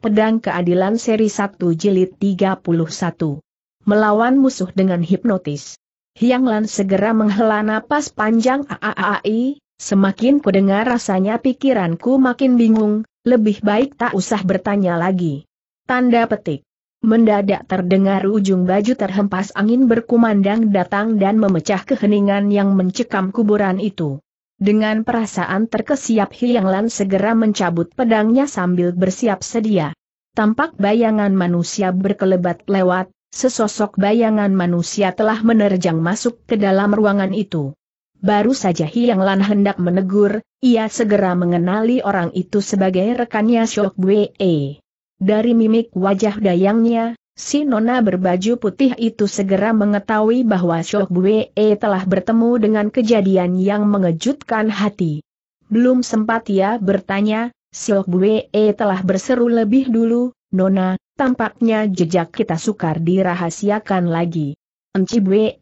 Pedang Keadilan Seri 1 Jilid 31. Melawan musuh dengan hipnotis. Hyang Lan segera menghela napas panjang AAAI, semakin kudengar rasanya pikiranku makin bingung, lebih baik tak usah bertanya lagi. Tanda petik. Mendadak terdengar ujung baju terhempas angin berkumandang datang dan memecah keheningan yang mencekam kuburan itu. Dengan perasaan terkesiap Hiang Lan segera mencabut pedangnya sambil bersiap sedia. Tampak bayangan manusia berkelebat lewat, sesosok bayangan manusia telah menerjang masuk ke dalam ruangan itu. Baru saja Hiang Lan hendak menegur, ia segera mengenali orang itu sebagai rekannya Shok Bue. Dari mimik wajah dayangnya, Si nona berbaju putih itu segera mengetahui bahwa Shok Bue telah bertemu dengan kejadian yang mengejutkan hati. Belum sempat ia bertanya, Shok Bue telah berseru lebih dulu, Nona, tampaknya jejak kita sukar dirahasiakan lagi. Enci Bue,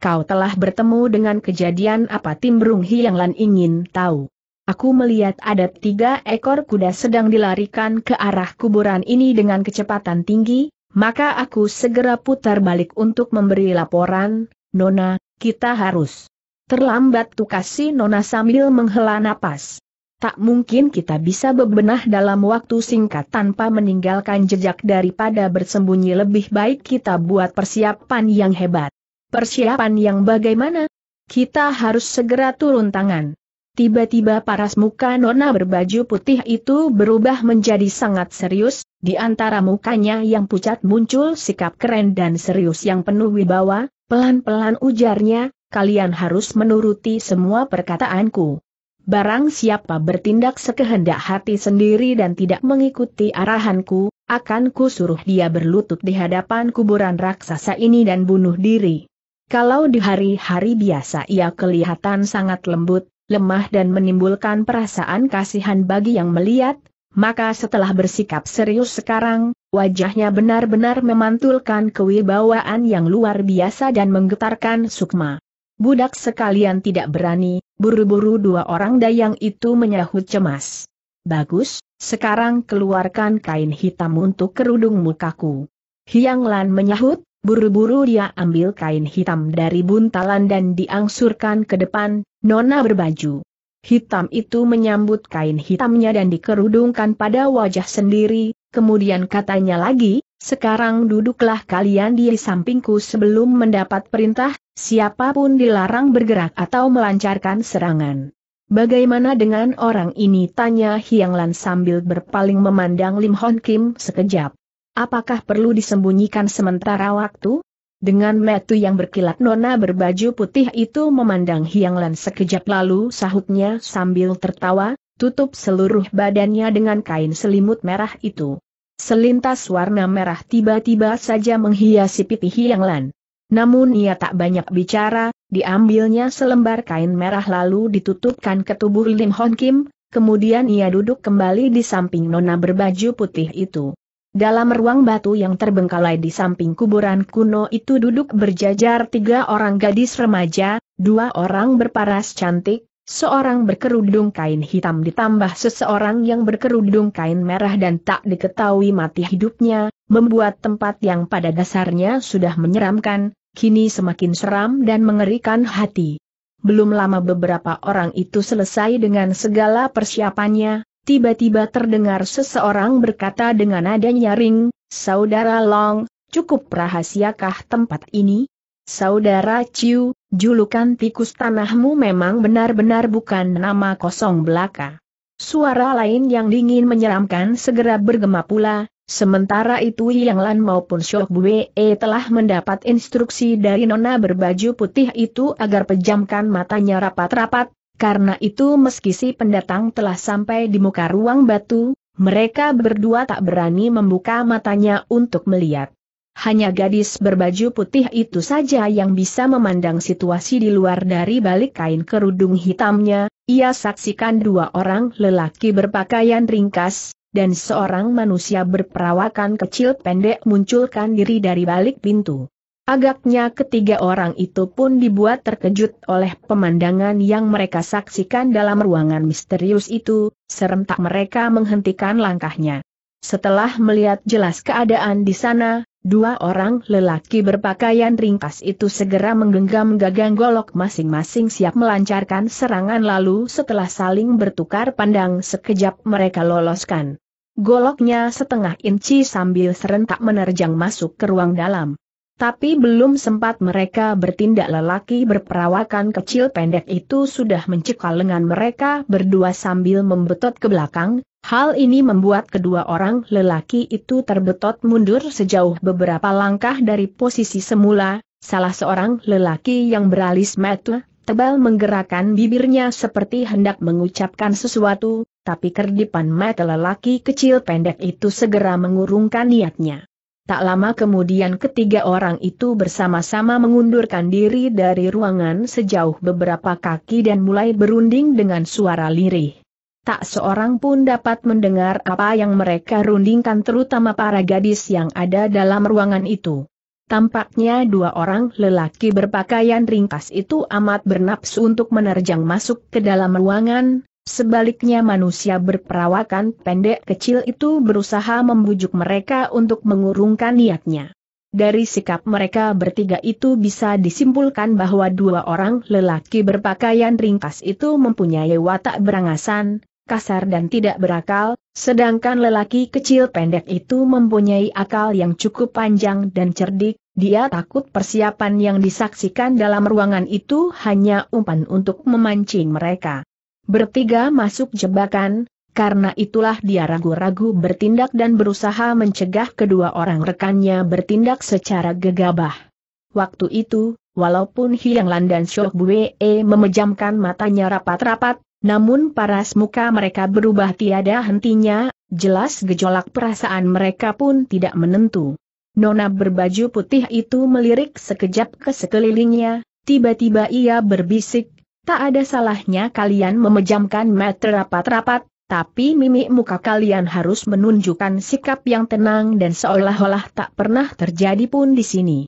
kau telah bertemu dengan kejadian apa Timbrung yang Lan ingin tahu. Aku melihat ada tiga ekor kuda sedang dilarikan ke arah kuburan ini dengan kecepatan tinggi, maka aku segera putar balik untuk memberi laporan, Nona, kita harus. Terlambat tukasi Nona sambil menghela napas. Tak mungkin kita bisa bebenah dalam waktu singkat tanpa meninggalkan jejak daripada bersembunyi lebih baik kita buat persiapan yang hebat. Persiapan yang bagaimana? Kita harus segera turun tangan. Tiba-tiba paras muka nona berbaju putih itu berubah menjadi sangat serius, di antara mukanya yang pucat muncul sikap keren dan serius yang penuh wibawa, pelan-pelan ujarnya, kalian harus menuruti semua perkataanku. Barang siapa bertindak sekehendak hati sendiri dan tidak mengikuti arahanku, akan ku suruh dia berlutut di hadapan kuburan raksasa ini dan bunuh diri. Kalau di hari-hari biasa ia kelihatan sangat lembut, lemah dan menimbulkan perasaan kasihan bagi yang melihat, maka setelah bersikap serius sekarang, wajahnya benar-benar memantulkan kewibawaan yang luar biasa dan menggetarkan sukma. Budak sekalian tidak berani, buru-buru dua orang dayang itu menyahut cemas. Bagus, sekarang keluarkan kain hitam untuk kerudung mukaku. Hyanglan Lan menyahut, Buru-buru dia ambil kain hitam dari buntalan dan diangsurkan ke depan, Nona berbaju. Hitam itu menyambut kain hitamnya dan dikerudungkan pada wajah sendiri, kemudian katanya lagi, sekarang duduklah kalian di sampingku sebelum mendapat perintah, siapapun dilarang bergerak atau melancarkan serangan. Bagaimana dengan orang ini tanya Hiang sambil berpaling memandang Lim Hon Kim sekejap. Apakah perlu disembunyikan sementara waktu? Dengan metu yang berkilat nona berbaju putih itu memandang Hiang sekejap lalu sahutnya sambil tertawa, tutup seluruh badannya dengan kain selimut merah itu. Selintas warna merah tiba-tiba saja menghiasi pipi Hiang Namun ia tak banyak bicara, diambilnya selembar kain merah lalu ditutupkan ke tubuh Lim Hon Kim, kemudian ia duduk kembali di samping nona berbaju putih itu. Dalam ruang batu yang terbengkalai di samping kuburan kuno itu duduk berjajar tiga orang gadis remaja, dua orang berparas cantik, seorang berkerudung kain hitam ditambah seseorang yang berkerudung kain merah dan tak diketahui mati hidupnya, membuat tempat yang pada dasarnya sudah menyeramkan, kini semakin seram dan mengerikan hati. Belum lama beberapa orang itu selesai dengan segala persiapannya, tiba-tiba terdengar seseorang berkata dengan nada nyaring, Saudara Long, cukup rahasiakah tempat ini? Saudara Ciu, julukan tikus tanahmu memang benar-benar bukan nama kosong belaka. Suara lain yang dingin menyeramkan segera bergema pula, sementara itu Yang Lan maupun Shok Bue telah mendapat instruksi dari nona berbaju putih itu agar pejamkan matanya rapat-rapat, karena itu meski si pendatang telah sampai di muka ruang batu, mereka berdua tak berani membuka matanya untuk melihat. Hanya gadis berbaju putih itu saja yang bisa memandang situasi di luar dari balik kain kerudung hitamnya, ia saksikan dua orang lelaki berpakaian ringkas, dan seorang manusia berperawakan kecil pendek munculkan diri dari balik pintu. Agaknya ketiga orang itu pun dibuat terkejut oleh pemandangan yang mereka saksikan dalam ruangan misterius itu, serentak mereka menghentikan langkahnya. Setelah melihat jelas keadaan di sana, dua orang lelaki berpakaian ringkas itu segera menggenggam gagang golok masing-masing siap melancarkan serangan lalu setelah saling bertukar pandang sekejap mereka loloskan. Goloknya setengah inci sambil serentak menerjang masuk ke ruang dalam. Tapi belum sempat mereka bertindak lelaki berperawakan kecil pendek itu sudah mencekal lengan mereka berdua sambil membetot ke belakang, hal ini membuat kedua orang lelaki itu terbetot mundur sejauh beberapa langkah dari posisi semula, salah seorang lelaki yang beralis metu, tebal menggerakkan bibirnya seperti hendak mengucapkan sesuatu, tapi kerdipan mata lelaki kecil pendek itu segera mengurungkan niatnya. Tak lama kemudian ketiga orang itu bersama-sama mengundurkan diri dari ruangan sejauh beberapa kaki dan mulai berunding dengan suara lirih. Tak seorang pun dapat mendengar apa yang mereka rundingkan terutama para gadis yang ada dalam ruangan itu. Tampaknya dua orang lelaki berpakaian ringkas itu amat bernafsu untuk menerjang masuk ke dalam ruangan, Sebaliknya manusia berperawakan pendek kecil itu berusaha membujuk mereka untuk mengurungkan niatnya. Dari sikap mereka bertiga itu bisa disimpulkan bahwa dua orang lelaki berpakaian ringkas itu mempunyai watak berangasan, kasar dan tidak berakal, sedangkan lelaki kecil pendek itu mempunyai akal yang cukup panjang dan cerdik, dia takut persiapan yang disaksikan dalam ruangan itu hanya umpan untuk memancing mereka. Bertiga masuk jebakan, karena itulah dia ragu-ragu bertindak dan berusaha mencegah kedua orang rekannya bertindak secara gegabah. Waktu itu, walaupun Hiang Lan dan Shok Buwe memejamkan matanya rapat-rapat, namun paras muka mereka berubah tiada hentinya, jelas gejolak perasaan mereka pun tidak menentu. Nona berbaju putih itu melirik sekejap ke sekelilingnya, tiba-tiba ia berbisik, Tak ada salahnya kalian memejamkan mata rapat-rapat, tapi mimik muka kalian harus menunjukkan sikap yang tenang dan seolah-olah tak pernah terjadi pun di sini.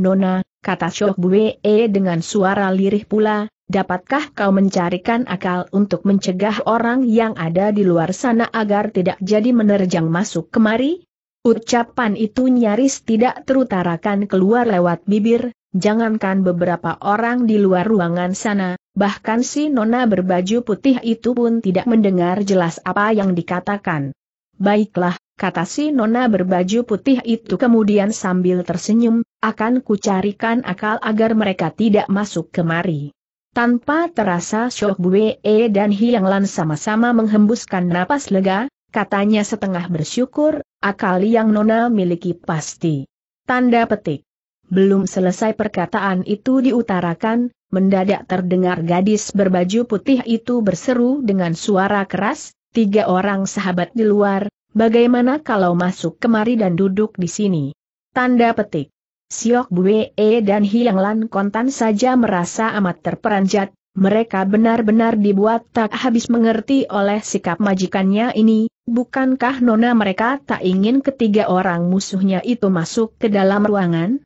Nona, kata Shok e dengan suara lirih pula, dapatkah kau mencarikan akal untuk mencegah orang yang ada di luar sana agar tidak jadi menerjang masuk kemari? Ucapan itu nyaris tidak terutarakan keluar lewat bibir, jangankan beberapa orang di luar ruangan sana, bahkan si nona berbaju putih itu pun tidak mendengar jelas apa yang dikatakan. Baiklah, kata si nona berbaju putih itu kemudian sambil tersenyum, akan kucarikan akal agar mereka tidak masuk kemari. Tanpa terasa Shok Bue dan Hiang Lan sama-sama menghembuskan napas lega, katanya setengah bersyukur, akal yang nona miliki pasti. Tanda petik. Belum selesai perkataan itu diutarakan, mendadak terdengar gadis berbaju putih itu berseru dengan suara keras, tiga orang sahabat di luar, bagaimana kalau masuk kemari dan duduk di sini? Tanda petik. Siok Bue dan Hiang Lan Kontan saja merasa amat terperanjat, mereka benar-benar dibuat tak habis mengerti oleh sikap majikannya ini, bukankah nona mereka tak ingin ketiga orang musuhnya itu masuk ke dalam ruangan?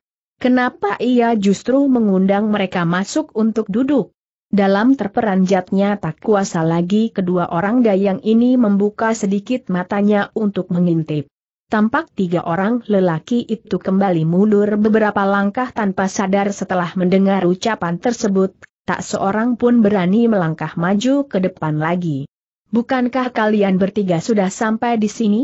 Kenapa ia justru mengundang mereka masuk untuk duduk? Dalam terperanjatnya tak kuasa lagi kedua orang dayang ini membuka sedikit matanya untuk mengintip. Tampak tiga orang lelaki itu kembali mundur beberapa langkah tanpa sadar setelah mendengar ucapan tersebut, tak seorang pun berani melangkah maju ke depan lagi. Bukankah kalian bertiga sudah sampai di sini?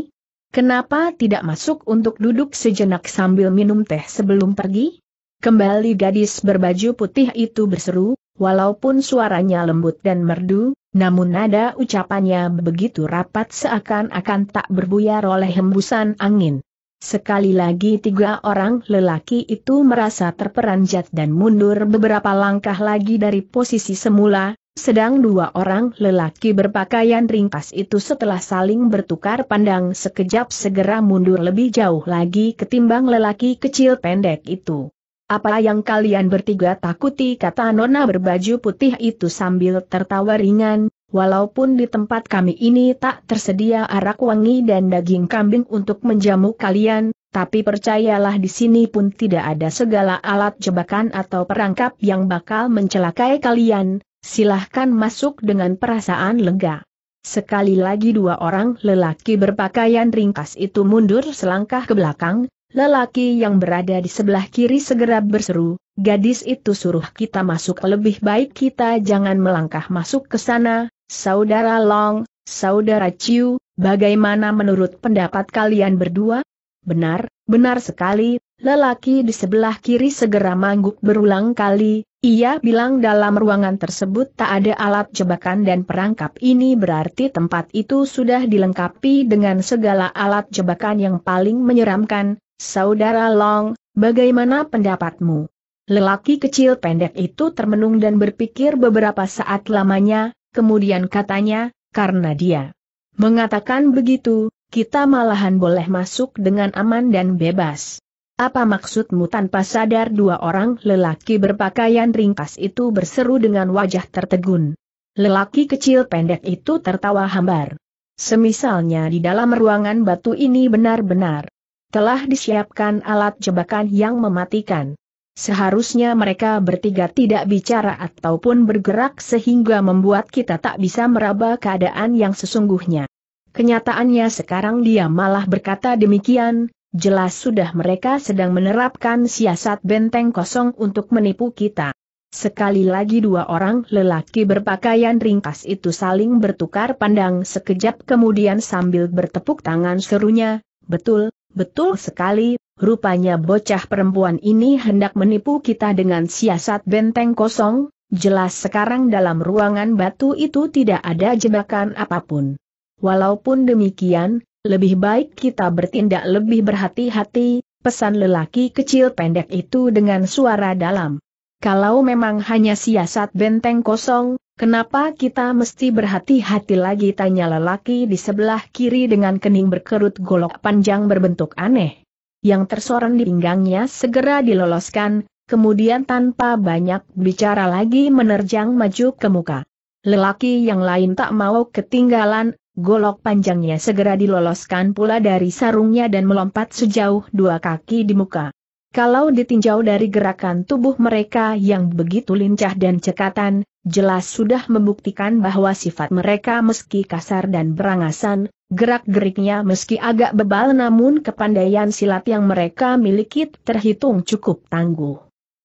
Kenapa tidak masuk untuk duduk sejenak sambil minum teh sebelum pergi? Kembali gadis berbaju putih itu berseru, walaupun suaranya lembut dan merdu, namun nada ucapannya begitu rapat seakan-akan tak berbuyar oleh hembusan angin. Sekali lagi tiga orang lelaki itu merasa terperanjat dan mundur beberapa langkah lagi dari posisi semula, sedang dua orang lelaki berpakaian ringkas itu setelah saling bertukar pandang sekejap segera mundur lebih jauh lagi ketimbang lelaki kecil pendek itu. Apa yang kalian bertiga takuti kata Nona berbaju putih itu sambil tertawa ringan, walaupun di tempat kami ini tak tersedia arak wangi dan daging kambing untuk menjamu kalian, tapi percayalah di sini pun tidak ada segala alat jebakan atau perangkap yang bakal mencelakai kalian, Silahkan masuk dengan perasaan lega. Sekali lagi dua orang lelaki berpakaian ringkas itu mundur selangkah ke belakang, lelaki yang berada di sebelah kiri segera berseru, gadis itu suruh kita masuk lebih baik kita jangan melangkah masuk ke sana, saudara Long, saudara Ciu, bagaimana menurut pendapat kalian berdua? Benar, benar sekali, lelaki di sebelah kiri segera mangguk berulang kali, ia bilang dalam ruangan tersebut tak ada alat jebakan dan perangkap ini berarti tempat itu sudah dilengkapi dengan segala alat jebakan yang paling menyeramkan. Saudara Long, bagaimana pendapatmu? Lelaki kecil pendek itu termenung dan berpikir beberapa saat lamanya, kemudian katanya, karena dia mengatakan begitu, kita malahan boleh masuk dengan aman dan bebas. Apa maksudmu tanpa sadar dua orang lelaki berpakaian ringkas itu berseru dengan wajah tertegun. Lelaki kecil pendek itu tertawa hambar. Semisalnya di dalam ruangan batu ini benar-benar telah disiapkan alat jebakan yang mematikan. Seharusnya mereka bertiga tidak bicara ataupun bergerak sehingga membuat kita tak bisa meraba keadaan yang sesungguhnya. Kenyataannya sekarang dia malah berkata demikian, Jelas sudah mereka sedang menerapkan siasat benteng kosong untuk menipu kita. Sekali lagi dua orang lelaki berpakaian ringkas itu saling bertukar pandang sekejap kemudian sambil bertepuk tangan serunya, betul, betul sekali, rupanya bocah perempuan ini hendak menipu kita dengan siasat benteng kosong, jelas sekarang dalam ruangan batu itu tidak ada jebakan apapun. Walaupun demikian, lebih baik kita bertindak lebih berhati-hati, pesan lelaki kecil pendek itu dengan suara dalam. Kalau memang hanya siasat benteng kosong, kenapa kita mesti berhati-hati lagi tanya lelaki di sebelah kiri dengan kening berkerut golok panjang berbentuk aneh. Yang tersorong di pinggangnya segera diloloskan, kemudian tanpa banyak bicara lagi menerjang maju ke muka. Lelaki yang lain tak mau ketinggalan, Golok panjangnya segera diloloskan pula dari sarungnya dan melompat sejauh dua kaki di muka. Kalau ditinjau dari gerakan tubuh mereka yang begitu lincah dan cekatan, jelas sudah membuktikan bahwa sifat mereka meski kasar dan berangasan, gerak-geriknya meski agak bebal namun kepandaian silat yang mereka miliki terhitung cukup tangguh.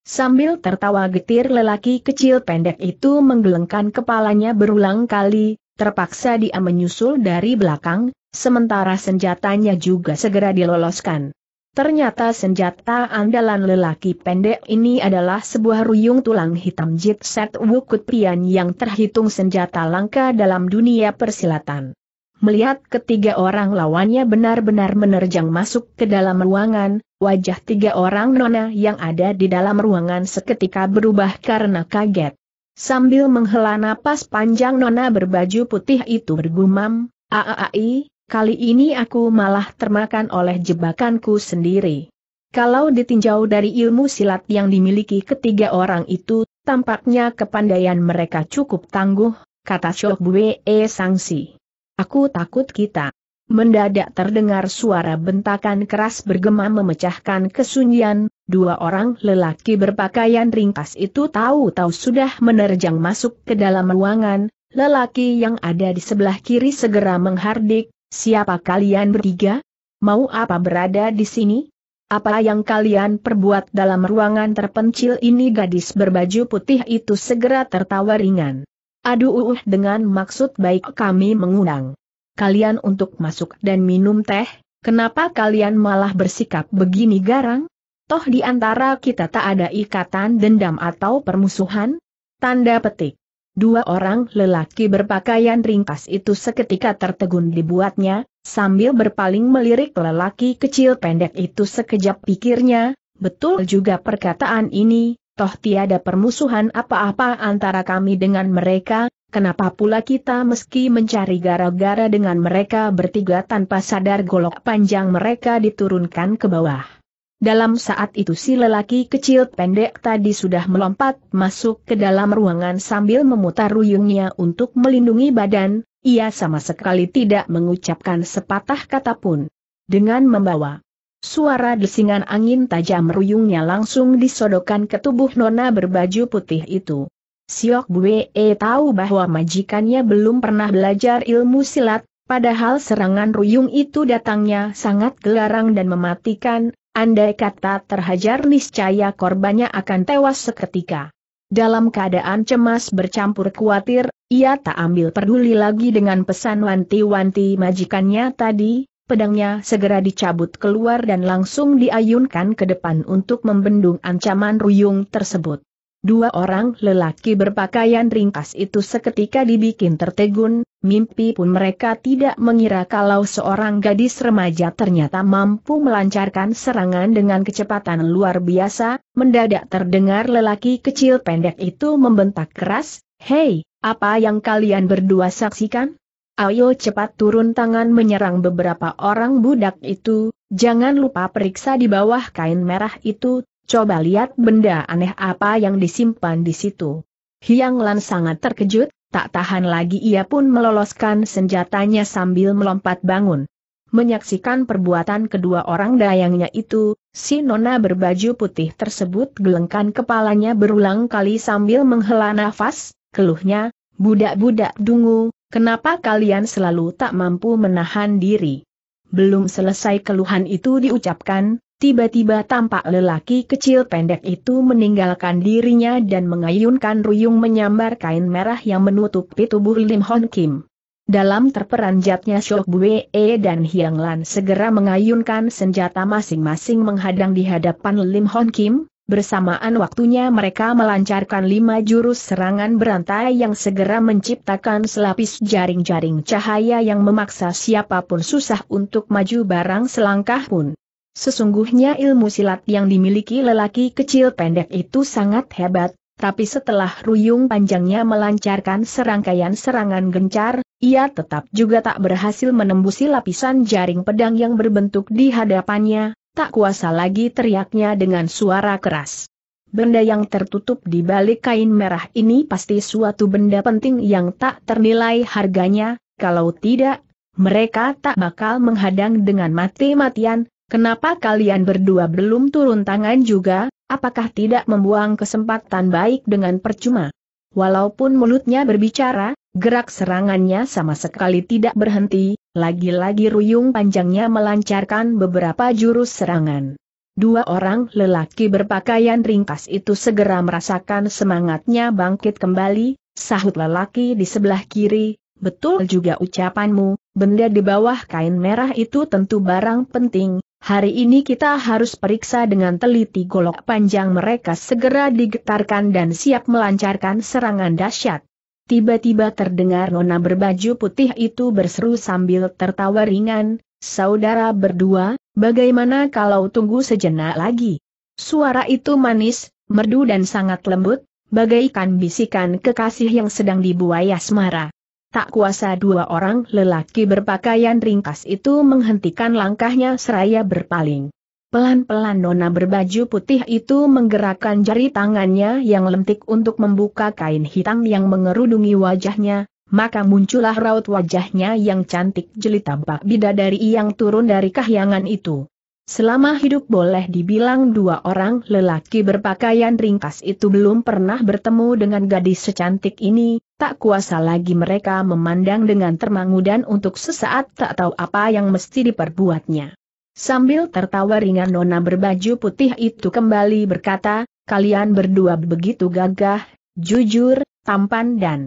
Sambil tertawa getir lelaki kecil pendek itu menggelengkan kepalanya berulang kali, terpaksa dia menyusul dari belakang, sementara senjatanya juga segera diloloskan. Ternyata senjata andalan lelaki pendek ini adalah sebuah ruyung tulang hitam Jit Set Wukut Pian yang terhitung senjata langka dalam dunia persilatan. Melihat ketiga orang lawannya benar-benar menerjang masuk ke dalam ruangan, wajah tiga orang nona yang ada di dalam ruangan seketika berubah karena kaget. Sambil menghela napas panjang nona berbaju putih itu bergumam, Aaai, kali ini aku malah termakan oleh jebakanku sendiri. Kalau ditinjau dari ilmu silat yang dimiliki ketiga orang itu, tampaknya kepandaian mereka cukup tangguh, kata Shok Bwe e Sangsi. Aku takut kita. Mendadak terdengar suara bentakan keras bergema memecahkan kesunyian, Dua orang lelaki berpakaian ringkas itu tahu-tahu sudah menerjang masuk ke dalam ruangan, lelaki yang ada di sebelah kiri segera menghardik, siapa kalian bertiga? Mau apa berada di sini? Apa yang kalian perbuat dalam ruangan terpencil ini gadis berbaju putih itu segera tertawa ringan. Aduh uh, uh, dengan maksud baik kami mengundang. Kalian untuk masuk dan minum teh, kenapa kalian malah bersikap begini garang? toh di antara kita tak ada ikatan dendam atau permusuhan? Tanda petik. Dua orang lelaki berpakaian ringkas itu seketika tertegun dibuatnya, sambil berpaling melirik lelaki kecil pendek itu sekejap pikirnya, betul juga perkataan ini, toh tiada permusuhan apa-apa antara kami dengan mereka, kenapa pula kita meski mencari gara-gara dengan mereka bertiga tanpa sadar golok panjang mereka diturunkan ke bawah. Dalam saat itu si lelaki kecil pendek tadi sudah melompat masuk ke dalam ruangan sambil memutar ruyungnya untuk melindungi badan, ia sama sekali tidak mengucapkan sepatah kata pun. Dengan membawa suara desingan angin tajam ruyungnya langsung disodokkan ke tubuh nona berbaju putih itu. Siok Bue e, tahu bahwa majikannya belum pernah belajar ilmu silat, Padahal serangan ruyung itu datangnya sangat gelarang dan mematikan, Andai kata terhajar niscaya korbannya akan tewas seketika. Dalam keadaan cemas bercampur khawatir, ia tak ambil peduli lagi dengan pesan wanti-wanti majikannya tadi, pedangnya segera dicabut keluar dan langsung diayunkan ke depan untuk membendung ancaman ruyung tersebut. Dua orang lelaki berpakaian ringkas itu seketika dibikin tertegun, mimpi pun mereka tidak mengira kalau seorang gadis remaja ternyata mampu melancarkan serangan dengan kecepatan luar biasa, mendadak terdengar lelaki kecil pendek itu membentak keras, Hei, apa yang kalian berdua saksikan? Ayo cepat turun tangan menyerang beberapa orang budak itu, jangan lupa periksa di bawah kain merah itu, coba lihat benda aneh apa yang disimpan di situ. Hiang Lan sangat terkejut, tak tahan lagi ia pun meloloskan senjatanya sambil melompat bangun. Menyaksikan perbuatan kedua orang dayangnya itu, si nona berbaju putih tersebut gelengkan kepalanya berulang kali sambil menghela nafas, keluhnya, budak-budak dungu, kenapa kalian selalu tak mampu menahan diri? Belum selesai keluhan itu diucapkan, Tiba-tiba tampak lelaki kecil pendek itu meninggalkan dirinya dan mengayunkan ruyung menyambar kain merah yang menutupi tubuh Lim Hon Kim. Dalam terperanjatnya Shok Bue dan Hiang Lan segera mengayunkan senjata masing-masing menghadang di hadapan Lim Hon Kim, bersamaan waktunya mereka melancarkan lima jurus serangan berantai yang segera menciptakan selapis jaring-jaring cahaya yang memaksa siapapun susah untuk maju barang selangkah pun. Sesungguhnya ilmu silat yang dimiliki lelaki kecil pendek itu sangat hebat, tapi setelah ruyung panjangnya melancarkan serangkaian serangan gencar, ia tetap juga tak berhasil menembusi lapisan jaring pedang yang berbentuk di hadapannya, tak kuasa lagi teriaknya dengan suara keras. Benda yang tertutup di balik kain merah ini pasti suatu benda penting yang tak ternilai harganya, kalau tidak, mereka tak bakal menghadang dengan mati-matian, Kenapa kalian berdua belum turun tangan juga, apakah tidak membuang kesempatan baik dengan percuma? Walaupun mulutnya berbicara, gerak serangannya sama sekali tidak berhenti, lagi-lagi ruyung panjangnya melancarkan beberapa jurus serangan. Dua orang lelaki berpakaian ringkas itu segera merasakan semangatnya bangkit kembali, sahut lelaki di sebelah kiri, betul juga ucapanmu, benda di bawah kain merah itu tentu barang penting, Hari ini kita harus periksa dengan teliti golok panjang mereka segera digetarkan dan siap melancarkan serangan dahsyat. Tiba-tiba terdengar nona berbaju putih itu berseru sambil tertawa ringan, Saudara berdua, bagaimana kalau tunggu sejenak lagi? Suara itu manis, merdu dan sangat lembut, bagaikan bisikan kekasih yang sedang dibuai asmara. Tak kuasa dua orang lelaki berpakaian ringkas itu menghentikan langkahnya seraya berpaling. Pelan-pelan nona berbaju putih itu menggerakkan jari tangannya yang lentik untuk membuka kain hitam yang mengerudungi wajahnya, maka muncullah raut wajahnya yang cantik jelita bak bidadari yang turun dari kahyangan itu. Selama hidup boleh dibilang dua orang lelaki berpakaian ringkas itu belum pernah bertemu dengan gadis secantik ini, Tak kuasa lagi mereka memandang dengan termangu dan untuk sesaat tak tahu apa yang mesti diperbuatnya. Sambil tertawa ringan nona berbaju putih itu kembali berkata, kalian berdua begitu gagah, jujur, tampan dan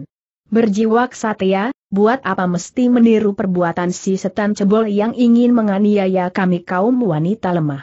berjiwa kesatria, buat apa mesti meniru perbuatan si setan cebol yang ingin menganiaya kami kaum wanita lemah.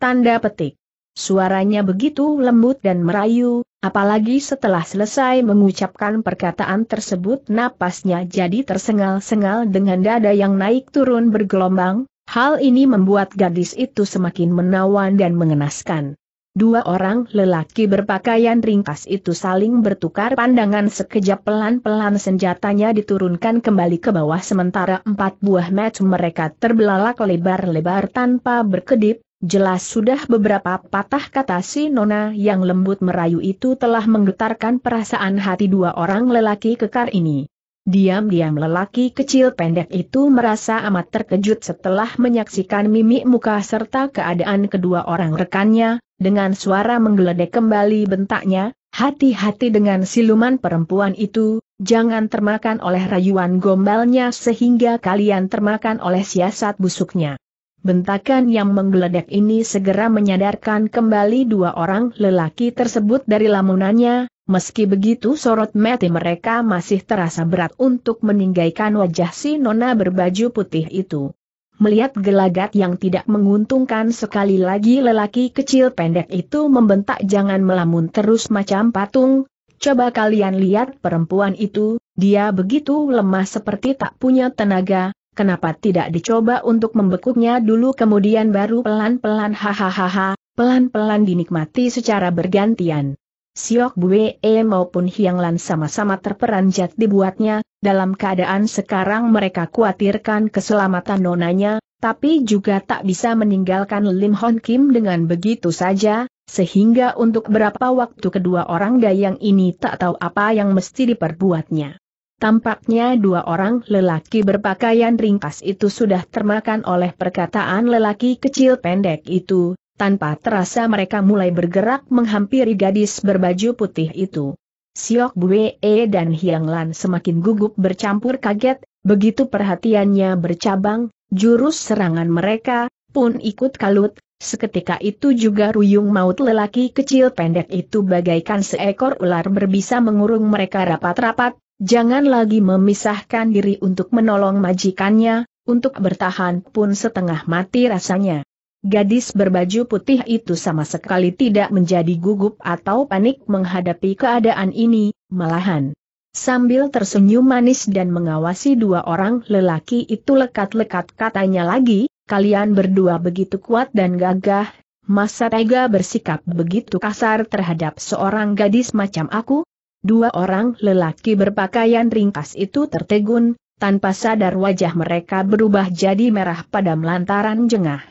Tanda petik. Suaranya begitu lembut dan merayu, Apalagi setelah selesai mengucapkan perkataan tersebut napasnya jadi tersengal-sengal dengan dada yang naik turun bergelombang, hal ini membuat gadis itu semakin menawan dan mengenaskan. Dua orang lelaki berpakaian ringkas itu saling bertukar pandangan sekejap pelan-pelan senjatanya diturunkan kembali ke bawah sementara empat buah match mereka terbelalak lebar-lebar tanpa berkedip, Jelas sudah beberapa patah kata si Nona yang lembut merayu itu telah menggetarkan perasaan hati dua orang lelaki kekar ini. Diam-diam lelaki kecil pendek itu merasa amat terkejut setelah menyaksikan mimik muka serta keadaan kedua orang rekannya, dengan suara menggeledek kembali bentaknya, hati-hati dengan siluman perempuan itu, jangan termakan oleh rayuan gombalnya sehingga kalian termakan oleh siasat busuknya. Bentakan yang menggeledek ini segera menyadarkan kembali dua orang lelaki tersebut dari lamunannya, meski begitu sorot mati mereka masih terasa berat untuk meninggalkan wajah si nona berbaju putih itu. Melihat gelagat yang tidak menguntungkan sekali lagi lelaki kecil pendek itu membentak jangan melamun terus macam patung, Coba kalian lihat perempuan itu, dia begitu lemah seperti tak punya tenaga, kenapa tidak dicoba untuk membekuknya dulu kemudian baru pelan-pelan hahaha, pelan-pelan dinikmati secara bergantian. Siok Bue e maupun Hiang Lan sama-sama terperanjat dibuatnya, dalam keadaan sekarang mereka khawatirkan keselamatan nonanya, tapi juga tak bisa meninggalkan Lim Hon Kim dengan begitu saja, sehingga untuk berapa waktu kedua orang dayang ini tak tahu apa yang mesti diperbuatnya. Tampaknya dua orang lelaki berpakaian ringkas itu sudah termakan oleh perkataan lelaki kecil pendek itu, tanpa terasa mereka mulai bergerak menghampiri gadis berbaju putih itu. Siok Bue dan Hiang Lan semakin gugup bercampur kaget, begitu perhatiannya bercabang, jurus serangan mereka, pun ikut kalut, Seketika itu juga ruyung maut lelaki kecil pendek itu bagaikan seekor ular berbisa mengurung mereka rapat-rapat, jangan lagi memisahkan diri untuk menolong majikannya, untuk bertahan pun setengah mati rasanya. Gadis berbaju putih itu sama sekali tidak menjadi gugup atau panik menghadapi keadaan ini, malahan. Sambil tersenyum manis dan mengawasi dua orang lelaki itu lekat-lekat katanya lagi, kalian berdua begitu kuat dan gagah, masa tega bersikap begitu kasar terhadap seorang gadis macam aku? Dua orang lelaki berpakaian ringkas itu tertegun, tanpa sadar wajah mereka berubah jadi merah pada lantaran jengah.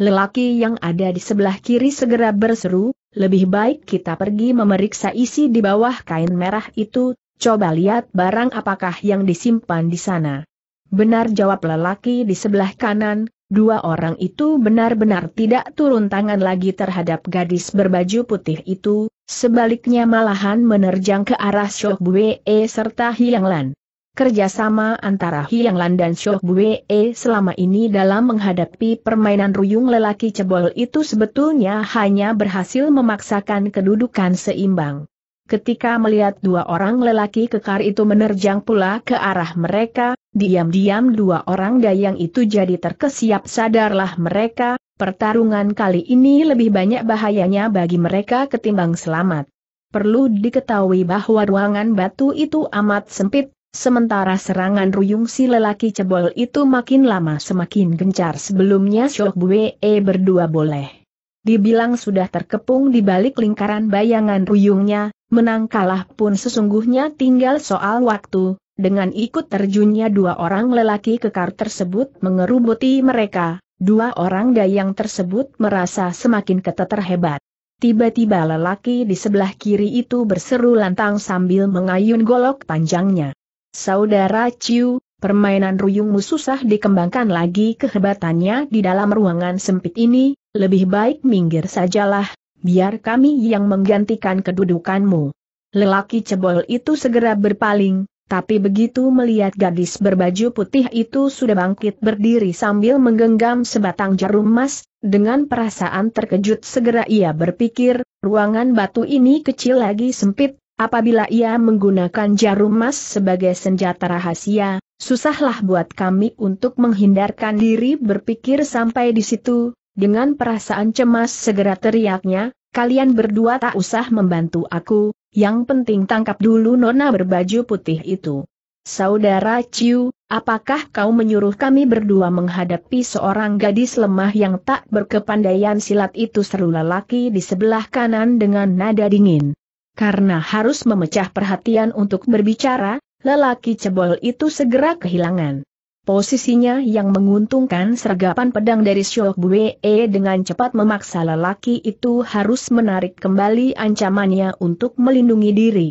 Lelaki yang ada di sebelah kiri segera berseru, lebih baik kita pergi memeriksa isi di bawah kain merah itu, coba lihat barang apakah yang disimpan di sana. Benar jawab lelaki di sebelah kanan, dua orang itu benar-benar tidak turun tangan lagi terhadap gadis berbaju putih itu, Sebaliknya malahan menerjang ke arah Shok Bue e serta Hiang Lan. Kerjasama antara Hiang Lan dan Shok Bue e selama ini dalam menghadapi permainan ruyung lelaki cebol itu sebetulnya hanya berhasil memaksakan kedudukan seimbang. Ketika melihat dua orang lelaki kekar itu menerjang pula ke arah mereka, diam-diam dua orang dayang itu jadi terkesiap sadarlah mereka, Pertarungan kali ini lebih banyak bahayanya bagi mereka ketimbang selamat. Perlu diketahui bahwa ruangan batu itu amat sempit, sementara serangan ruyung si lelaki cebol itu makin lama semakin gencar sebelumnya Syok Bue berdua boleh. Dibilang sudah terkepung di balik lingkaran bayangan ruyungnya, menang kalah pun sesungguhnya tinggal soal waktu, dengan ikut terjunnya dua orang lelaki kekar tersebut mengerubuti mereka, Dua orang dayang tersebut merasa semakin keteter hebat. Tiba-tiba lelaki di sebelah kiri itu berseru lantang sambil mengayun golok panjangnya. Saudara Ciu, permainan ruyungmu susah dikembangkan lagi kehebatannya di dalam ruangan sempit ini, lebih baik minggir sajalah, biar kami yang menggantikan kedudukanmu. Lelaki cebol itu segera berpaling, tapi begitu melihat gadis berbaju putih itu sudah bangkit berdiri sambil menggenggam sebatang jarum emas, dengan perasaan terkejut segera ia berpikir, ruangan batu ini kecil lagi sempit, apabila ia menggunakan jarum emas sebagai senjata rahasia, susahlah buat kami untuk menghindarkan diri berpikir sampai di situ, dengan perasaan cemas segera teriaknya, kalian berdua tak usah membantu aku, yang penting tangkap dulu nona berbaju putih itu. Saudara Ciu, apakah kau menyuruh kami berdua menghadapi seorang gadis lemah yang tak berkepandaian silat itu seru lelaki di sebelah kanan dengan nada dingin. Karena harus memecah perhatian untuk berbicara, lelaki cebol itu segera kehilangan Posisinya yang menguntungkan sergapan pedang dari Syok Bue dengan cepat memaksa lelaki itu harus menarik kembali ancamannya untuk melindungi diri.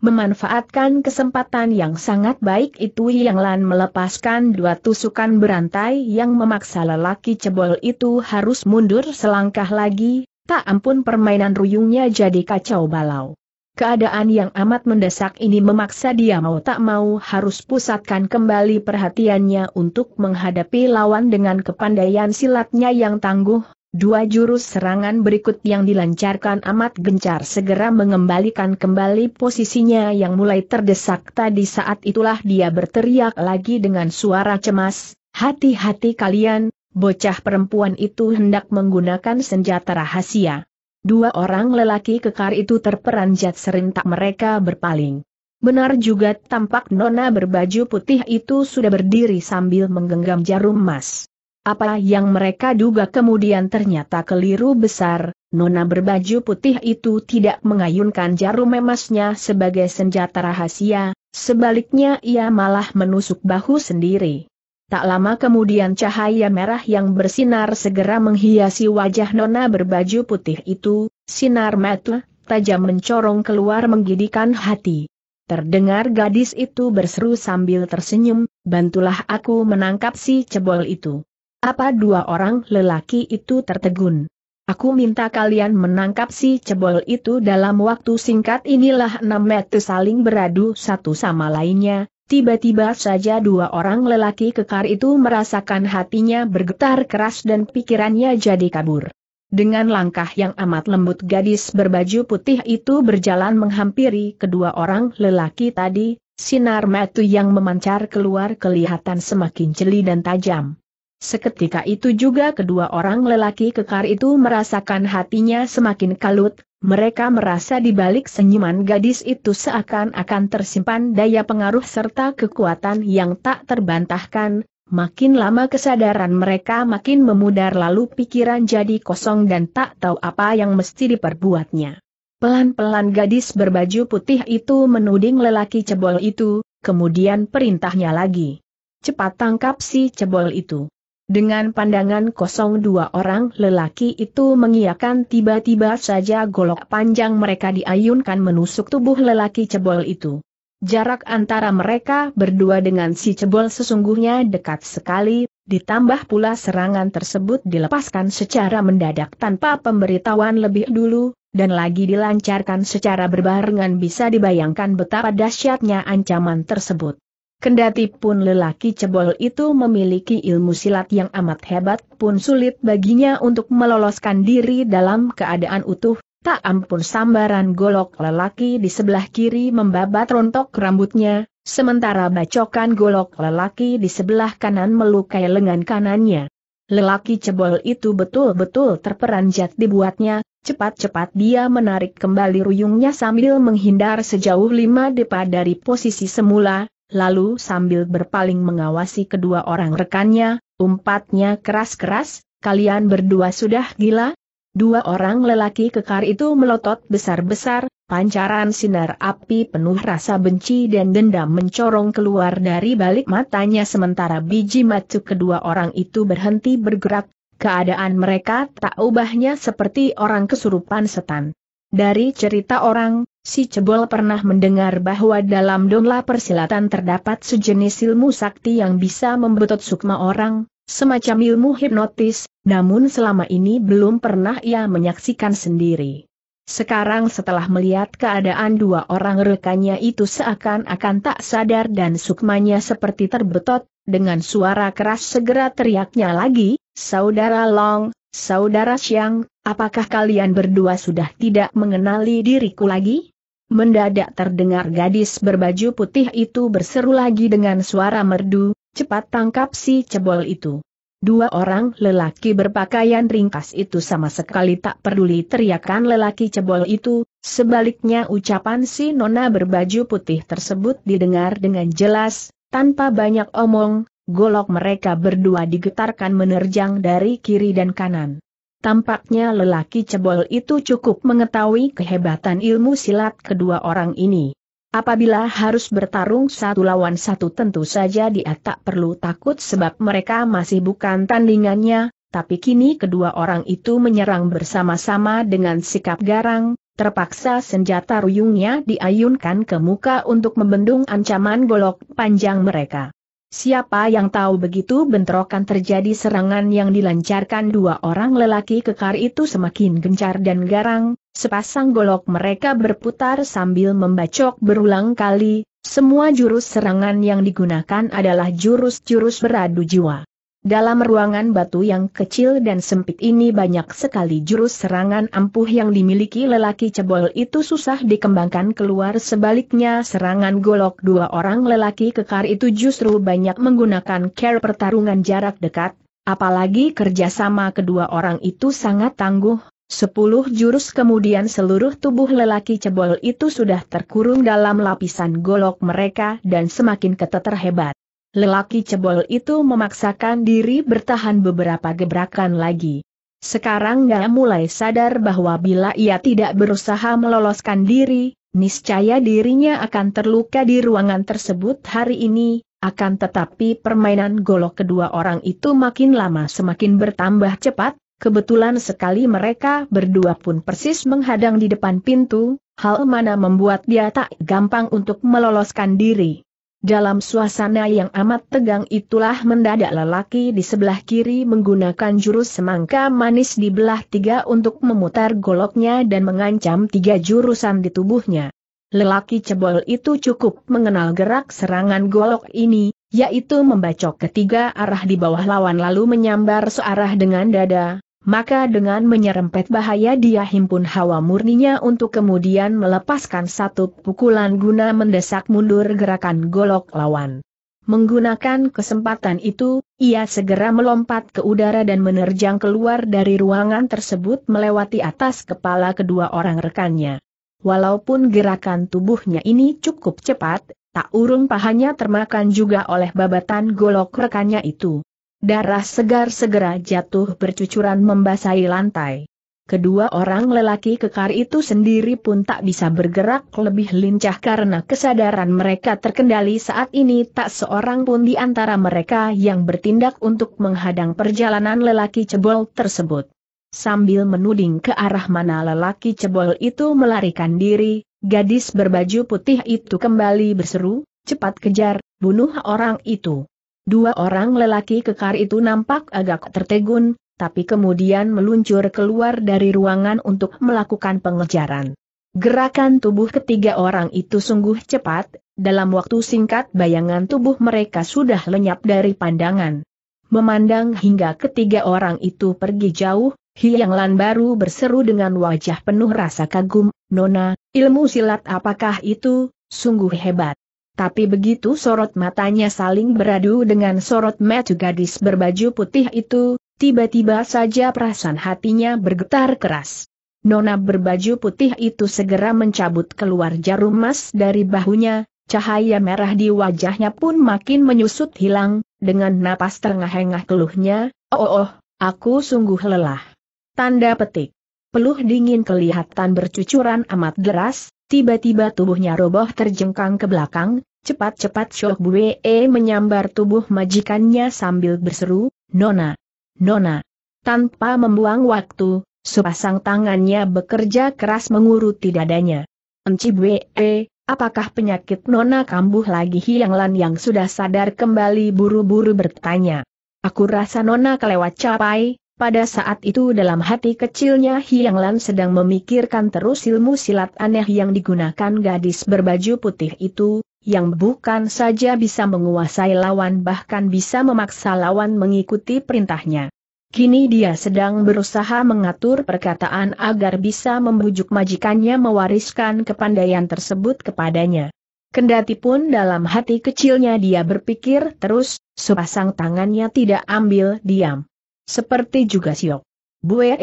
Memanfaatkan kesempatan yang sangat baik itu Yang Lan melepaskan dua tusukan berantai yang memaksa lelaki cebol itu harus mundur selangkah lagi, tak ampun permainan ruyungnya jadi kacau balau. Keadaan yang amat mendesak ini memaksa dia mau tak mau harus pusatkan kembali perhatiannya untuk menghadapi lawan dengan kepandaian silatnya yang tangguh. Dua jurus serangan berikut yang dilancarkan amat gencar segera mengembalikan kembali posisinya yang mulai terdesak tadi saat itulah dia berteriak lagi dengan suara cemas, hati-hati kalian, bocah perempuan itu hendak menggunakan senjata rahasia. Dua orang lelaki kekar itu terperanjat serentak mereka berpaling. Benar juga tampak nona berbaju putih itu sudah berdiri sambil menggenggam jarum emas. Apa yang mereka duga kemudian ternyata keliru besar, nona berbaju putih itu tidak mengayunkan jarum emasnya sebagai senjata rahasia, sebaliknya ia malah menusuk bahu sendiri. Tak lama kemudian cahaya merah yang bersinar segera menghiasi wajah nona berbaju putih itu, sinar mata, tajam mencorong keluar menggidikan hati. Terdengar gadis itu berseru sambil tersenyum, bantulah aku menangkap si cebol itu. Apa dua orang lelaki itu tertegun? Aku minta kalian menangkap si cebol itu dalam waktu singkat inilah enam metu saling beradu satu sama lainnya, Tiba-tiba saja dua orang lelaki kekar itu merasakan hatinya bergetar keras dan pikirannya jadi kabur. Dengan langkah yang amat lembut gadis berbaju putih itu berjalan menghampiri kedua orang lelaki tadi, sinar metu yang memancar keluar kelihatan semakin jeli dan tajam. Seketika itu juga kedua orang lelaki kekar itu merasakan hatinya semakin kalut, mereka merasa di balik senyuman gadis itu seakan-akan tersimpan daya pengaruh serta kekuatan yang tak terbantahkan, makin lama kesadaran mereka makin memudar lalu pikiran jadi kosong dan tak tahu apa yang mesti diperbuatnya. Pelan-pelan gadis berbaju putih itu menuding lelaki cebol itu, kemudian perintahnya lagi. Cepat tangkap si cebol itu. Dengan pandangan kosong dua orang lelaki itu mengiakan tiba-tiba saja golok panjang mereka diayunkan menusuk tubuh lelaki cebol itu. Jarak antara mereka berdua dengan si cebol sesungguhnya dekat sekali, ditambah pula serangan tersebut dilepaskan secara mendadak tanpa pemberitahuan lebih dulu, dan lagi dilancarkan secara berbarengan bisa dibayangkan betapa dahsyatnya ancaman tersebut. Kendati pun lelaki cebol itu memiliki ilmu silat yang amat hebat pun sulit baginya untuk meloloskan diri dalam keadaan utuh, tak ampun sambaran golok lelaki di sebelah kiri membabat rontok rambutnya, sementara bacokan golok lelaki di sebelah kanan melukai lengan kanannya. Lelaki cebol itu betul-betul terperanjat dibuatnya, cepat-cepat dia menarik kembali ruyungnya sambil menghindar sejauh lima depa dari posisi semula, lalu sambil berpaling mengawasi kedua orang rekannya, umpatnya keras-keras, kalian berdua sudah gila? Dua orang lelaki kekar itu melotot besar-besar, pancaran sinar api penuh rasa benci dan dendam mencorong keluar dari balik matanya sementara biji matu kedua orang itu berhenti bergerak, keadaan mereka tak ubahnya seperti orang kesurupan setan. Dari cerita orang, si Cebol pernah mendengar bahwa dalam donla persilatan terdapat sejenis ilmu sakti yang bisa membetot sukma orang, semacam ilmu hipnotis, namun selama ini belum pernah ia menyaksikan sendiri. Sekarang setelah melihat keadaan dua orang rekannya itu seakan-akan tak sadar dan sukmanya seperti terbetot, dengan suara keras segera teriaknya lagi, Saudara Long, Saudara Xiang, apakah kalian berdua sudah tidak mengenali diriku lagi? Mendadak terdengar gadis berbaju putih itu berseru lagi dengan suara merdu, cepat tangkap si cebol itu. Dua orang lelaki berpakaian ringkas itu sama sekali tak peduli teriakan lelaki cebol itu, sebaliknya ucapan si nona berbaju putih tersebut didengar dengan jelas, tanpa banyak omong, golok mereka berdua digetarkan menerjang dari kiri dan kanan. Tampaknya lelaki cebol itu cukup mengetahui kehebatan ilmu silat kedua orang ini. Apabila harus bertarung satu lawan satu tentu saja dia tak perlu takut sebab mereka masih bukan tandingannya, tapi kini kedua orang itu menyerang bersama-sama dengan sikap garang, terpaksa senjata ruyungnya diayunkan ke muka untuk membendung ancaman golok panjang mereka. Siapa yang tahu begitu bentrokan terjadi serangan yang dilancarkan dua orang lelaki kekar itu semakin gencar dan garang, sepasang golok mereka berputar sambil membacok berulang kali, semua jurus serangan yang digunakan adalah jurus-jurus beradu jiwa. Dalam ruangan batu yang kecil dan sempit ini banyak sekali jurus serangan ampuh yang dimiliki lelaki cebol itu susah dikembangkan keluar sebaliknya serangan golok dua orang lelaki kekar itu justru banyak menggunakan care pertarungan jarak dekat, apalagi kerjasama kedua orang itu sangat tangguh, Sepuluh jurus kemudian seluruh tubuh lelaki cebol itu sudah terkurung dalam lapisan golok mereka dan semakin keteter hebat. Lelaki cebol itu memaksakan diri bertahan beberapa gebrakan lagi. Sekarang dia mulai sadar bahwa bila ia tidak berusaha meloloskan diri, niscaya dirinya akan terluka di ruangan tersebut hari ini, akan tetapi permainan golok kedua orang itu makin lama semakin bertambah cepat, kebetulan sekali mereka berdua pun persis menghadang di depan pintu, hal mana membuat dia tak gampang untuk meloloskan diri. Dalam suasana yang amat tegang itulah mendadak lelaki di sebelah kiri menggunakan jurus semangka manis di belah tiga untuk memutar goloknya dan mengancam tiga jurusan di tubuhnya. Lelaki cebol itu cukup mengenal gerak serangan golok ini, yaitu membacok ketiga arah di bawah lawan lalu menyambar searah dengan dada, maka dengan menyerempet bahaya dia himpun hawa murninya untuk kemudian melepaskan satu pukulan guna mendesak mundur gerakan golok lawan. Menggunakan kesempatan itu, ia segera melompat ke udara dan menerjang keluar dari ruangan tersebut melewati atas kepala kedua orang rekannya. Walaupun gerakan tubuhnya ini cukup cepat, tak urung pahanya termakan juga oleh babatan golok rekannya itu. Darah segar segera jatuh bercucuran membasahi lantai. Kedua orang lelaki kekar itu sendiri pun tak bisa bergerak lebih lincah karena kesadaran mereka terkendali saat ini tak seorang pun di antara mereka yang bertindak untuk menghadang perjalanan lelaki cebol tersebut. Sambil menuding ke arah mana lelaki cebol itu melarikan diri, gadis berbaju putih itu kembali berseru, cepat kejar, bunuh orang itu. Dua orang lelaki kekar itu nampak agak tertegun, tapi kemudian meluncur keluar dari ruangan untuk melakukan pengejaran. Gerakan tubuh ketiga orang itu sungguh cepat, dalam waktu singkat bayangan tubuh mereka sudah lenyap dari pandangan. Memandang hingga ketiga orang itu pergi jauh, Hiang Lan baru berseru dengan wajah penuh rasa kagum, Nona, ilmu silat apakah itu, sungguh hebat. Tapi begitu sorot matanya saling beradu dengan sorot metu gadis berbaju putih itu, tiba-tiba saja perasaan hatinya bergetar keras. Nona berbaju putih itu segera mencabut keluar jarum emas dari bahunya, cahaya merah di wajahnya pun makin menyusut hilang, dengan napas terengah-engah keluhnya, oh, oh, oh, aku sungguh lelah. Tanda petik. Peluh dingin kelihatan bercucuran amat deras, tiba-tiba tubuhnya roboh terjengkang ke belakang, Cepat-cepat Shok Bue e menyambar tubuh majikannya sambil berseru, Nona! Nona! Tanpa membuang waktu, sepasang tangannya bekerja keras menguruti dadanya. Enci Bue, e, apakah penyakit Nona kambuh lagi Hiang Lan yang sudah sadar kembali buru-buru bertanya. Aku rasa Nona kelewat capai, pada saat itu dalam hati kecilnya Hiang Lan sedang memikirkan terus ilmu silat aneh yang digunakan gadis berbaju putih itu, yang bukan saja bisa menguasai lawan bahkan bisa memaksa lawan mengikuti perintahnya. Kini dia sedang berusaha mengatur perkataan agar bisa membujuk majikannya mewariskan kepandaian tersebut kepadanya. Kendati pun dalam hati kecilnya dia berpikir terus, sepasang tangannya tidak ambil diam. Seperti juga Siok. Bue,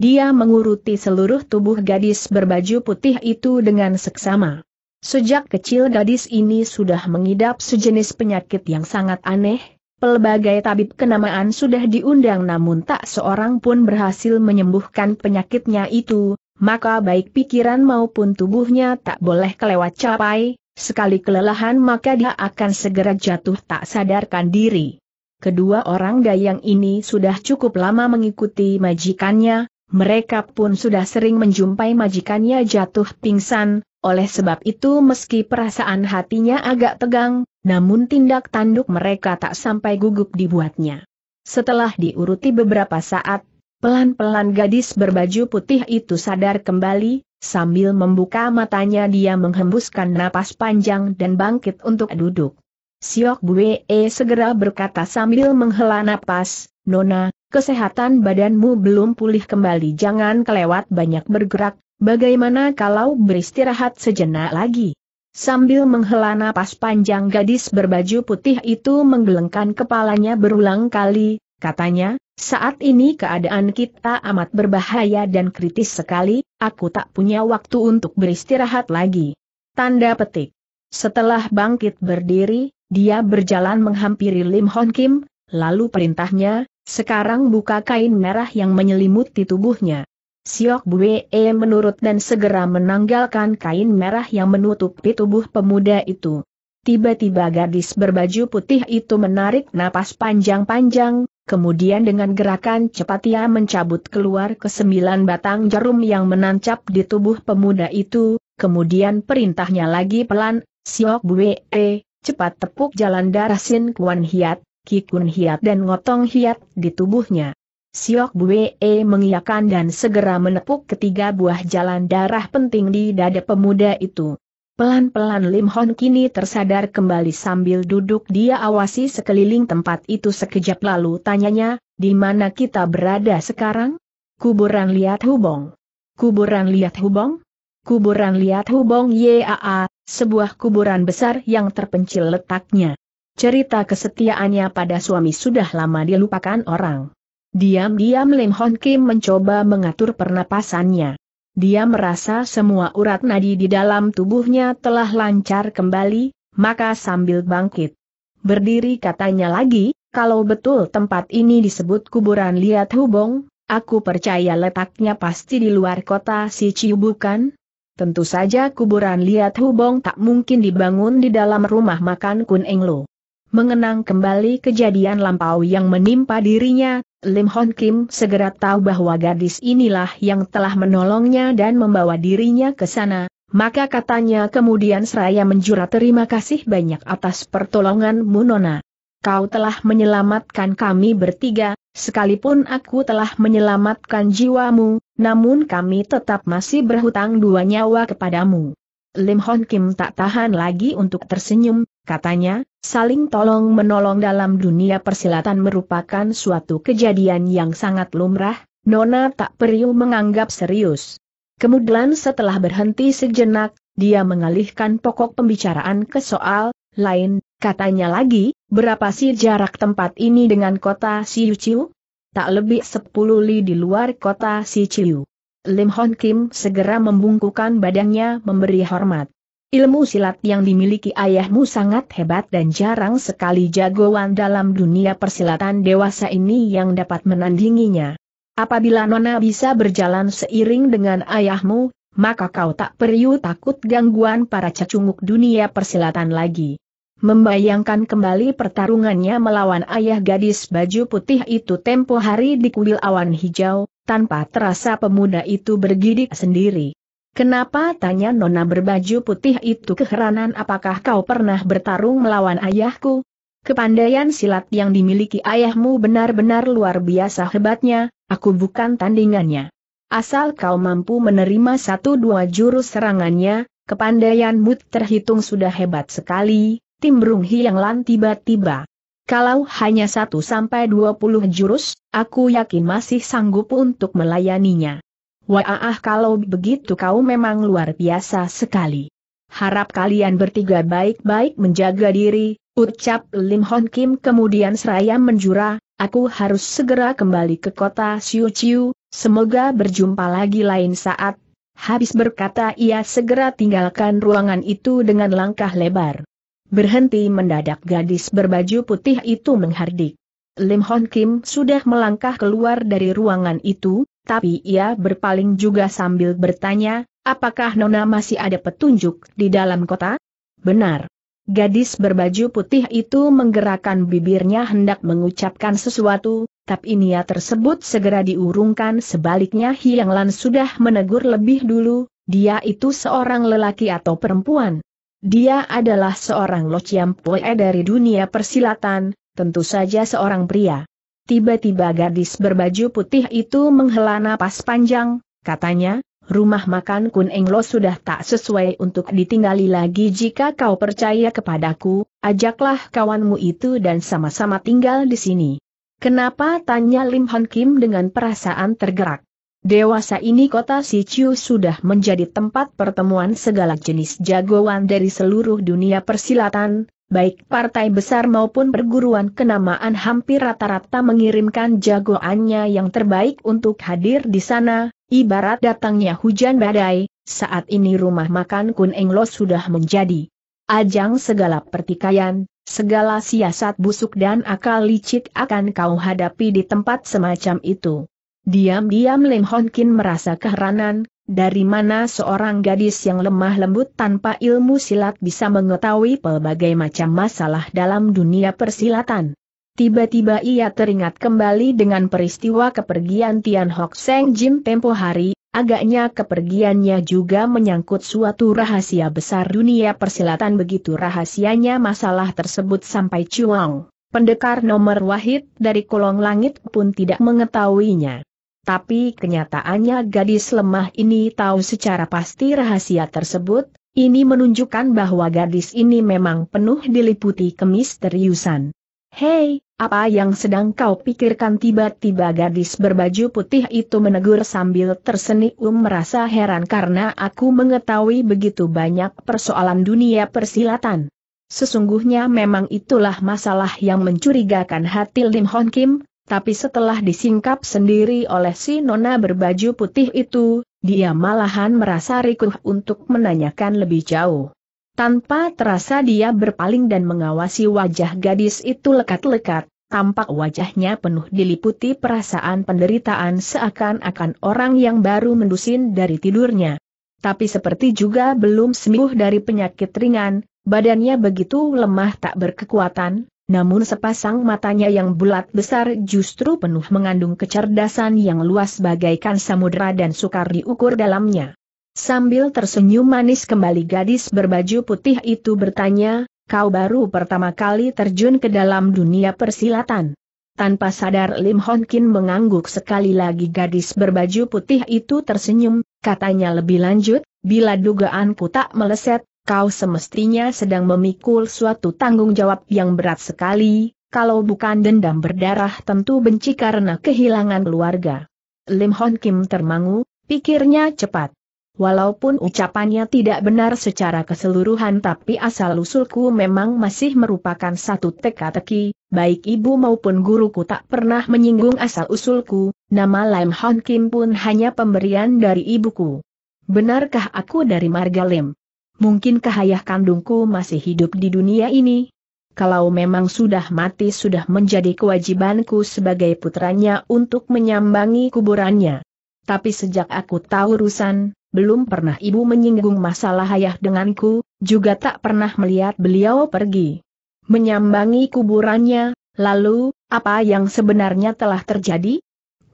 dia menguruti seluruh tubuh gadis berbaju putih itu dengan seksama. Sejak kecil gadis ini sudah mengidap sejenis penyakit yang sangat aneh, pelbagai tabib kenamaan sudah diundang namun tak seorang pun berhasil menyembuhkan penyakitnya itu, maka baik pikiran maupun tubuhnya tak boleh kelewat capai, sekali kelelahan maka dia akan segera jatuh tak sadarkan diri. Kedua orang dayang ini sudah cukup lama mengikuti majikannya, mereka pun sudah sering menjumpai majikannya jatuh pingsan, oleh sebab itu meski perasaan hatinya agak tegang, namun tindak tanduk mereka tak sampai gugup dibuatnya. Setelah diuruti beberapa saat, pelan-pelan gadis berbaju putih itu sadar kembali, sambil membuka matanya dia menghembuskan napas panjang dan bangkit untuk duduk. Siok Bue e segera berkata sambil menghela napas, Nona, kesehatan badanmu belum pulih kembali jangan kelewat banyak bergerak, Bagaimana kalau beristirahat sejenak lagi? Sambil menghela napas panjang gadis berbaju putih itu menggelengkan kepalanya berulang kali, katanya, saat ini keadaan kita amat berbahaya dan kritis sekali, aku tak punya waktu untuk beristirahat lagi. Tanda petik. Setelah bangkit berdiri, dia berjalan menghampiri Lim Hon Kim, lalu perintahnya, sekarang buka kain merah yang menyelimuti tubuhnya. Siok Bue e menurut dan segera menanggalkan kain merah yang menutupi tubuh pemuda itu. Tiba-tiba gadis berbaju putih itu menarik napas panjang-panjang, kemudian dengan gerakan cepat ia mencabut keluar kesembilan batang jarum yang menancap di tubuh pemuda itu, kemudian perintahnya lagi pelan, Siok Bue, e, cepat tepuk jalan darah Sin Kuan Hiat, Ki Kun Hiat dan Ngotong Hiat di tubuhnya. Siok Bue e mengiyakan dan segera menepuk ketiga buah jalan darah penting di dada pemuda itu. Pelan-pelan Lim Hon kini tersadar kembali sambil duduk dia awasi sekeliling tempat itu sekejap lalu tanyanya, di mana kita berada sekarang? Kuburan Liat Hubong. Kuburan Liat Hubong? Kuburan Liat Hubong YAA, sebuah kuburan besar yang terpencil letaknya. Cerita kesetiaannya pada suami sudah lama dilupakan orang. Diam-diam Lim Hon Kim mencoba mengatur pernapasannya. Dia merasa semua urat nadi di dalam tubuhnya telah lancar kembali, maka sambil bangkit. Berdiri katanya lagi, kalau betul tempat ini disebut kuburan Liat Hubong, aku percaya letaknya pasti di luar kota si bukan? Tentu saja kuburan Liat Hubong tak mungkin dibangun di dalam rumah makan Kun Eng Lo. Mengenang kembali kejadian lampau yang menimpa dirinya, Lim Hon Kim segera tahu bahwa gadis inilah yang telah menolongnya dan membawa dirinya ke sana, maka katanya kemudian seraya menjura terima kasih banyak atas pertolongan Munona. Kau telah menyelamatkan kami bertiga, sekalipun aku telah menyelamatkan jiwamu, namun kami tetap masih berhutang dua nyawa kepadamu. Lim Hon Kim tak tahan lagi untuk tersenyum, katanya, saling tolong-menolong dalam dunia persilatan merupakan suatu kejadian yang sangat lumrah, Nona tak perlu menganggap serius. Kemudian setelah berhenti sejenak, dia mengalihkan pokok pembicaraan ke soal lain, katanya lagi, berapa sih jarak tempat ini dengan kota Siu Chiu? Tak lebih 10 li di luar kota Siu Chiu. Lim Hon Kim segera membungkukan badannya memberi hormat. Ilmu silat yang dimiliki ayahmu sangat hebat dan jarang sekali jagoan dalam dunia persilatan dewasa ini yang dapat menandinginya. Apabila Nona bisa berjalan seiring dengan ayahmu, maka kau tak perlu takut gangguan para cecunguk dunia persilatan lagi. Membayangkan kembali pertarungannya melawan ayah gadis baju putih itu tempo hari di kuil awan hijau, tanpa terasa pemuda itu bergidik sendiri. Kenapa tanya nona berbaju putih itu keheranan apakah kau pernah bertarung melawan ayahku? Kepandaian silat yang dimiliki ayahmu benar-benar luar biasa hebatnya, aku bukan tandingannya. Asal kau mampu menerima satu dua jurus serangannya, kepandaianmu terhitung sudah hebat sekali, Timbrung lan tiba-tiba kalau hanya satu sampai dua puluh jurus, aku yakin masih sanggup untuk melayaninya. Wah kalau begitu kau memang luar biasa sekali. Harap kalian bertiga baik-baik menjaga diri, ucap Lim Hon Kim kemudian seraya menjura, aku harus segera kembali ke kota Siu Chiu, semoga berjumpa lagi lain saat. Habis berkata ia segera tinggalkan ruangan itu dengan langkah lebar. Berhenti mendadak gadis berbaju putih itu menghardik. Lim Hon Kim sudah melangkah keluar dari ruangan itu, tapi ia berpaling juga sambil bertanya, apakah Nona masih ada petunjuk di dalam kota? Benar. Gadis berbaju putih itu menggerakkan bibirnya hendak mengucapkan sesuatu, tapi niat tersebut segera diurungkan sebaliknya Hiang Lan sudah menegur lebih dulu, dia itu seorang lelaki atau perempuan. Dia adalah seorang Lociam Poe dari dunia persilatan, tentu saja seorang pria. Tiba-tiba gadis berbaju putih itu menghela napas panjang, katanya, rumah makan Kun Eng Lo sudah tak sesuai untuk ditinggali lagi jika kau percaya kepadaku, ajaklah kawanmu itu dan sama-sama tinggal di sini. Kenapa tanya Lim Hon Kim dengan perasaan tergerak? Dewasa ini kota Sichu sudah menjadi tempat pertemuan segala jenis jagoan dari seluruh dunia persilatan, baik partai besar maupun perguruan kenamaan hampir rata-rata mengirimkan jagoannya yang terbaik untuk hadir di sana, ibarat datangnya hujan badai, saat ini rumah makan Kun Englo sudah menjadi ajang segala pertikaian, segala siasat busuk dan akal licik akan kau hadapi di tempat semacam itu. Diam-diam Lim Hon merasa keheranan, dari mana seorang gadis yang lemah lembut tanpa ilmu silat bisa mengetahui pelbagai macam masalah dalam dunia persilatan. Tiba-tiba ia teringat kembali dengan peristiwa kepergian Tian Hok Seng Jim tempo hari, agaknya kepergiannya juga menyangkut suatu rahasia besar dunia persilatan begitu rahasianya masalah tersebut sampai cuang. pendekar nomor wahid dari kolong langit pun tidak mengetahuinya. Tapi kenyataannya gadis lemah ini tahu secara pasti rahasia tersebut, ini menunjukkan bahwa gadis ini memang penuh diliputi kemisteriusan. Hei, apa yang sedang kau pikirkan tiba-tiba gadis berbaju putih itu menegur sambil tersenyum merasa heran karena aku mengetahui begitu banyak persoalan dunia persilatan. Sesungguhnya memang itulah masalah yang mencurigakan hati Lim Hon Kim, tapi setelah disingkap sendiri oleh si nona berbaju putih itu, dia malahan merasa rikuh untuk menanyakan lebih jauh. Tanpa terasa dia berpaling dan mengawasi wajah gadis itu lekat-lekat, tampak wajahnya penuh diliputi perasaan penderitaan seakan-akan orang yang baru mendusin dari tidurnya. Tapi seperti juga belum sembuh dari penyakit ringan, badannya begitu lemah tak berkekuatan, namun sepasang matanya yang bulat besar justru penuh mengandung kecerdasan yang luas bagaikan samudera dan sukar diukur dalamnya. Sambil tersenyum manis kembali gadis berbaju putih itu bertanya, kau baru pertama kali terjun ke dalam dunia persilatan. Tanpa sadar Lim Hon Kin mengangguk sekali lagi gadis berbaju putih itu tersenyum, katanya lebih lanjut, bila dugaanku tak meleset, kau semestinya sedang memikul suatu tanggung jawab yang berat sekali, kalau bukan dendam berdarah tentu benci karena kehilangan keluarga. Lim Hon Kim termangu, pikirnya cepat. Walaupun ucapannya tidak benar secara keseluruhan tapi asal-usulku memang masih merupakan satu teka-teki, baik ibu maupun guruku tak pernah menyinggung asal-usulku, nama Lim Hon Kim pun hanya pemberian dari ibuku. Benarkah aku dari Marga Lim? Mungkin ayah kandungku masih hidup di dunia ini? Kalau memang sudah mati sudah menjadi kewajibanku sebagai putranya untuk menyambangi kuburannya. Tapi sejak aku tahu urusan, belum pernah ibu menyinggung masalah ayah denganku, juga tak pernah melihat beliau pergi. Menyambangi kuburannya, lalu, apa yang sebenarnya telah terjadi?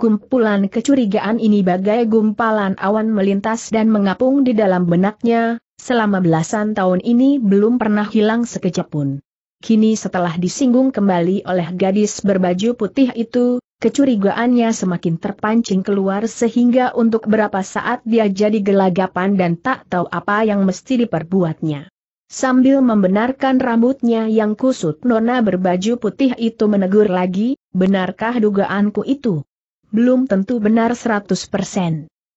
Kumpulan kecurigaan ini bagai gumpalan awan melintas dan mengapung di dalam benaknya, selama belasan tahun ini belum pernah hilang sekejap pun. Kini setelah disinggung kembali oleh gadis berbaju putih itu, kecurigaannya semakin terpancing keluar sehingga untuk berapa saat dia jadi gelagapan dan tak tahu apa yang mesti diperbuatnya. Sambil membenarkan rambutnya yang kusut nona berbaju putih itu menegur lagi, benarkah dugaanku itu? Belum tentu benar 100%.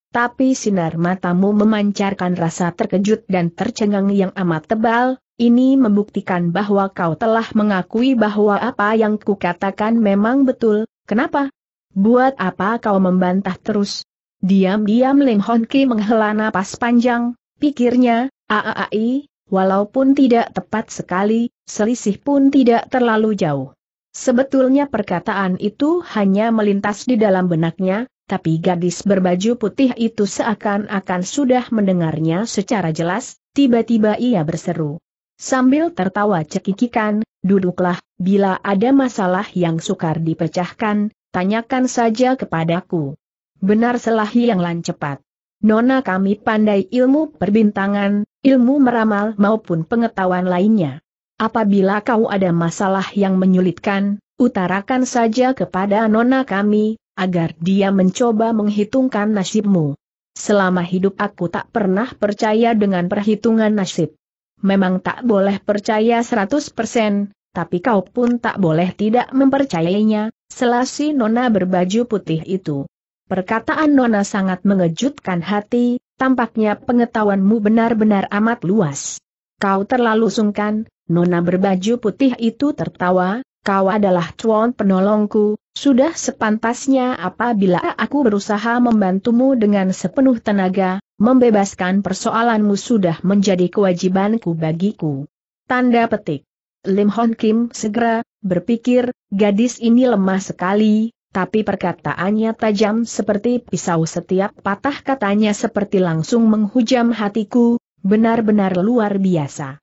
Tapi sinar matamu memancarkan rasa terkejut dan tercengang yang amat tebal, ini membuktikan bahwa kau telah mengakui bahwa apa yang kukatakan memang betul, kenapa? Buat apa kau membantah terus? Diam-diam Lim Hon Ki menghela napas panjang, pikirnya, aai, walaupun tidak tepat sekali, selisih pun tidak terlalu jauh. Sebetulnya perkataan itu hanya melintas di dalam benaknya, tapi gadis berbaju putih itu seakan-akan sudah mendengarnya secara jelas, tiba-tiba ia berseru. Sambil tertawa cekikikan, duduklah, bila ada masalah yang sukar dipecahkan, tanyakan saja kepadaku. Benar selahi yang lan cepat. Nona kami pandai ilmu perbintangan, ilmu meramal maupun pengetahuan lainnya. Apabila kau ada masalah yang menyulitkan, utarakan saja kepada nona kami, agar dia mencoba menghitungkan nasibmu. Selama hidup aku tak pernah percaya dengan perhitungan nasib. Memang tak boleh percaya 100%, tapi kau pun tak boleh tidak mempercayainya, selasi nona berbaju putih itu. Perkataan nona sangat mengejutkan hati, tampaknya pengetahuanmu benar-benar amat luas. Kau terlalu sungkan, nona berbaju putih itu tertawa, kau adalah cuan penolongku, sudah sepantasnya apabila aku berusaha membantumu dengan sepenuh tenaga, membebaskan persoalanmu sudah menjadi kewajibanku bagiku. Tanda petik. Lim Hon Kim segera berpikir, gadis ini lemah sekali, tapi perkataannya tajam seperti pisau setiap patah katanya seperti langsung menghujam hatiku, benar-benar luar biasa.